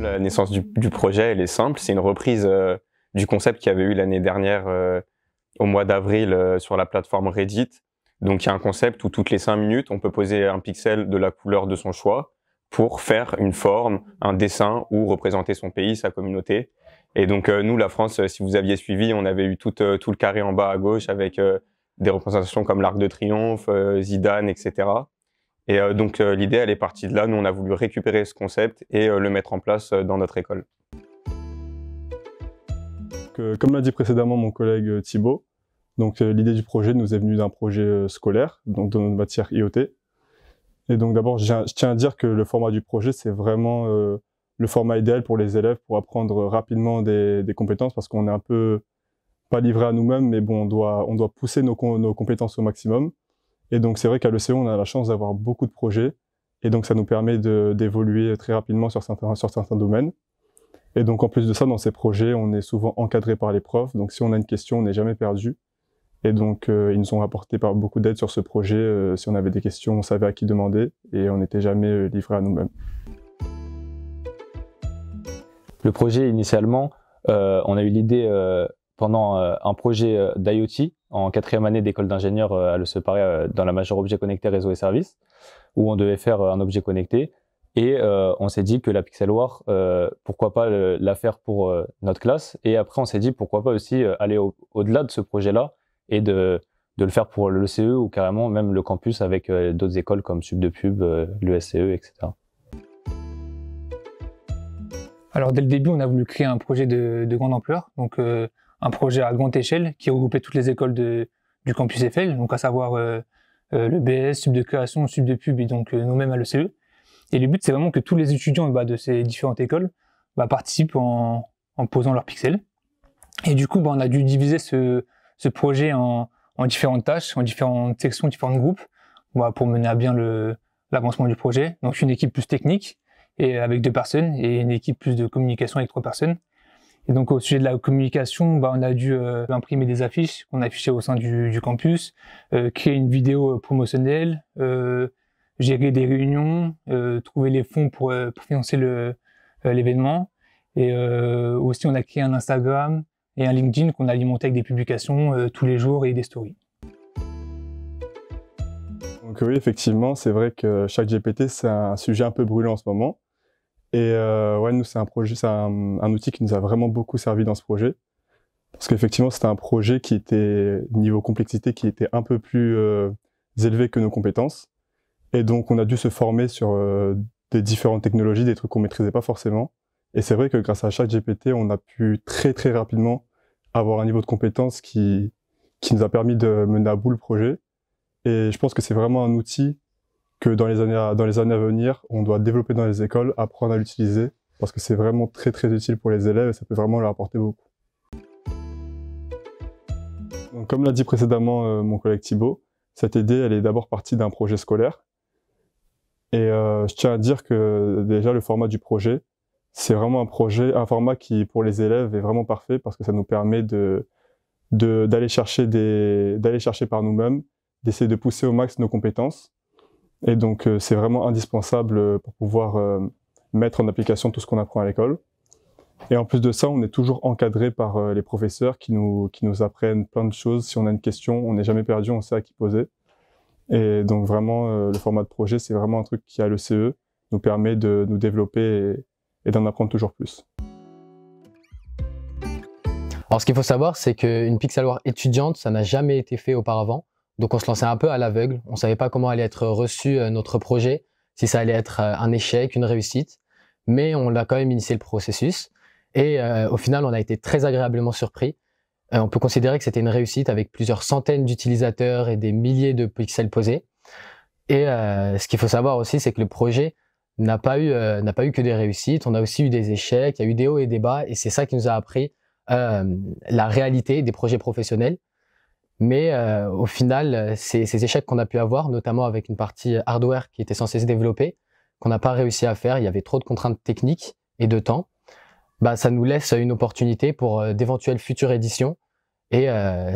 La naissance du, projet, elle est simple. C'est une reprise euh, du concept qu'il y avait eu l'année dernière euh, au mois d'avril euh, sur la plateforme Reddit. Donc il y a un concept où toutes les cinq minutes, on peut poser un pixel de la couleur de son choix pour faire une forme, un dessin ou représenter son pays, sa communauté. Et donc nous, la France, si vous aviez suivi, on avait eu tout le carré en bas à gauche avec des représentations comme l'Arc de Triomphe, Zidane, etc. Et euh, donc euh, l'idée, elle est partie de là. Nous, on a voulu récupérer ce concept et euh, le mettre en place dans notre école. Comme l'a dit précédemment mon collègue Thibault, donc l'idée du projet nous est venue d'un projet scolaire, donc dans notre matière IoT. Et donc d'abord, je tiens à dire que le format du projet, c'est vraiment le format idéal pour les élèves pour apprendre rapidement des, compétences parce qu'on est un peu pas livré à nous-mêmes, mais bon, on doit, on doit pousser nos, nos compétences au maximum. Et donc c'est vrai qu'à l'ECO, e, on a la chance d'avoir beaucoup de projets. Et donc ça nous permet d'évoluer très rapidement sur certains, sur certains domaines. Et donc en plus de ça, dans ces projets, on est souvent encadré par les profs. Donc si on a une question, on n'est jamais perdu. Et donc euh, ils nous ont apporté beaucoup d'aide sur ce projet. Euh, si on avait des questions, on savait à qui demander et on n'était jamais euh, livré à nous-mêmes. Le projet initialement, on a eu l'idée pendant euh, un projet euh, d'IoT en quatrième année d'école d'ingénieur euh, à Le dans la majeure objet connecté réseau et services, où on devait faire un objet connecté. Et on s'est dit que la Pixelware, pourquoi pas la faire pour notre classe. Et après, on s'est dit pourquoi pas aussi aller au-delà de ce projet-là et de, de, le faire pour le e ou carrément même le campus avec d'autres écoles comme Sub de Pub, l'ESCE, etc. Alors dès le début, on a voulu créer un projet de, de grande ampleur. Donc un projet à grande échelle qui regroupait toutes les écoles de, du campus Eiffel, donc à savoir euh, euh, le BS, sub de création, sub de pub et donc euh, nous-mêmes à l'ECE. Et le but, c'est vraiment que tous les étudiants bah, de ces différentes écoles bah, participent en, posant leurs pixels. Et du coup, bah, on a dû diviser ce, projet en, différentes tâches, en différentes sections, différents groupes, bah, pour mener à bien l'avancement du projet. Donc une équipe plus technique et avec deux personnes et une équipe plus de communication avec trois personnes. Et donc au sujet de la communication, bah, on a dû euh, imprimer des affiches qu'on affichait au sein du, campus, euh, créer une vidéo euh, promotionnelle, gérer des réunions, trouver les fonds pour, financer l'événement. Et aussi on a créé un Instagram et un LinkedIn qu'on alimentait avec des publications tous les jours et des stories. Donc oui, effectivement, c'est vrai que chaque GPT, c'est un sujet un peu brûlant en ce moment. Et euh, ouais, nous, c'est un projet, c'est un, outil qui nous a vraiment beaucoup servi dans ce projet. Parce qu'effectivement, c'était un projet qui était, niveau complexité, qui était un peu plus euh, élevé que nos compétences. Et donc, on a dû se former sur euh, des différentes technologies, des trucs qu'on maîtrisait pas forcément. Et c'est vrai que grâce à chaque GPT, on a pu très, très rapidement avoir un niveau de compétence qui, qui nous a permis de mener à bout le projet. Et je pense que c'est vraiment un outil que dans les, années à, dans les années à venir, on doit développer dans les écoles, apprendre à l'utiliser, parce que c'est vraiment très très utile pour les élèves et ça peut vraiment leur apporter beaucoup. comme l'a dit précédemment euh, mon collègue Thibault, cette idée elle est d'abord partie d'un projet scolaire. Et euh, je tiens à dire que déjà le format du projet, c'est vraiment un projet, un format qui pour les élèves est vraiment parfait parce que ça nous permet de d'aller chercher des d'aller chercher par nous-mêmes, d'essayer de pousser au max nos compétences et donc, euh, c'est vraiment indispensable euh, pour pouvoir euh, mettre en application tout ce qu'on apprend à l'école. Et en plus de ça, on est toujours encadré par les professeurs qui nous, apprennent plein de choses. Si on a une question, on n'est jamais perdu, on sait à qui poser. Et donc vraiment, le format de projet, c'est vraiment un truc qui, à l'ECE, nous permet de nous développer et, d'en apprendre toujours plus. Alors ce qu'il faut savoir, c'est qu'une pixeloire étudiante, ça n'a jamais été fait auparavant. Donc on se lançait un peu à l'aveugle, on savait pas comment allait être reçu euh, notre projet, si ça allait être euh, un échec, une réussite, mais on a quand même initié le processus et euh, au final on a été très agréablement surpris. on peut considérer que c'était une réussite avec plusieurs centaines d'utilisateurs et des milliers de pixels posés. Et ce qu'il faut savoir aussi, c'est que le projet n'a pas eu n'a pas eu que des réussites, on a aussi eu des échecs, il y a eu des hauts et des bas, et c'est ça qui nous a appris la réalité des projets professionnels mais euh, au final, euh, ces, échecs qu'on a pu avoir, notamment avec une partie hardware qui était censée se développer, qu'on n'a pas réussi à faire, il y avait trop de contraintes techniques et de temps, bah, ça nous laisse une opportunité pour euh, d'éventuelles futures éditions et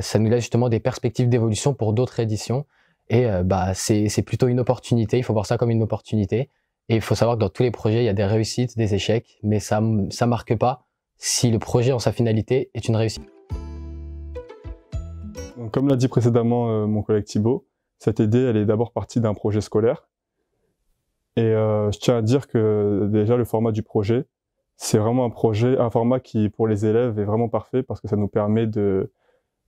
ça nous laisse justement des perspectives d'évolution pour d'autres éditions. Et bah, c'est plutôt une opportunité, il faut voir ça comme une opportunité. Et il faut savoir que dans tous les projets, il y a des réussites, des échecs, mais ça ne marque pas si le projet en sa finalité est une réussite comme l'a dit précédemment euh, mon collègue Thibault, cette idée, elle est d'abord partie d'un projet scolaire. Et euh, je tiens à dire que déjà le format du projet, c'est vraiment un projet, format qui pour les élèves est vraiment parfait parce que ça nous permet de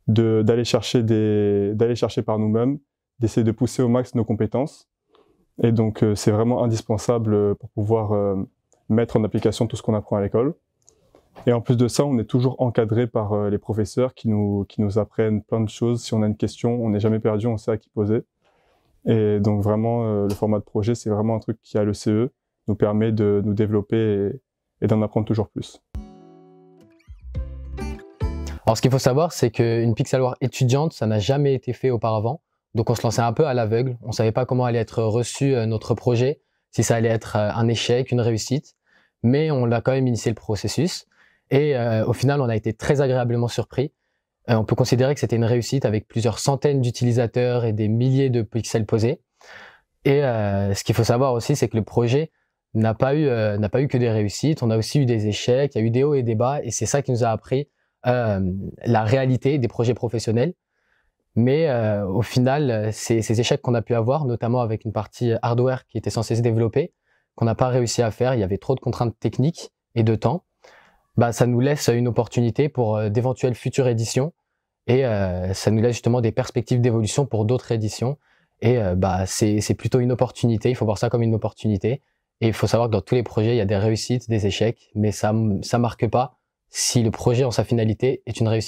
d'aller chercher des d'aller chercher par nous-mêmes, d'essayer de pousser au max nos compétences. Et donc euh, c'est vraiment indispensable pour pouvoir mettre en application tout ce qu'on apprend à l'école. Et en plus de ça, on est toujours encadré par euh, les professeurs qui nous, qui nous apprennent plein de choses. Si on a une question, on n'est jamais perdu, on sait à qui poser. Et donc vraiment, euh, le format de projet, c'est vraiment un truc qui, à l'ECE, nous permet de nous développer et, d'en apprendre toujours plus. Alors ce qu'il faut savoir, c'est qu'une Pixelware étudiante, ça n'a jamais été fait auparavant. Donc on se lançait un peu à l'aveugle, on ne savait pas comment allait être reçu euh, notre projet, si ça allait être un échec, une réussite. Mais on l'a quand même initié le processus. Et euh, au final, on a été très agréablement surpris. Euh, on peut considérer que c'était une réussite avec plusieurs centaines d'utilisateurs et des milliers de pixels posés. Et euh, ce qu'il faut savoir aussi, c'est que le projet n'a pas eu n'a pas eu que des réussites. On a aussi eu des échecs, il y a eu des hauts et des bas, et c'est ça qui nous a appris la réalité des projets professionnels. Mais au final, ces, ces échecs qu'on a pu avoir, notamment avec une partie hardware qui était censée se développer, qu'on n'a pas réussi à faire, il y avait trop de contraintes techniques et de temps. Bah, ça nous laisse une opportunité pour euh, d'éventuelles futures éditions et euh, ça nous laisse justement des perspectives d'évolution pour d'autres éditions. Et euh, bah, c'est plutôt une opportunité, il faut voir ça comme une opportunité. Et il faut savoir que dans tous les projets, il y a des réussites, des échecs, mais ça ne marque pas si le projet en sa finalité est une réussite.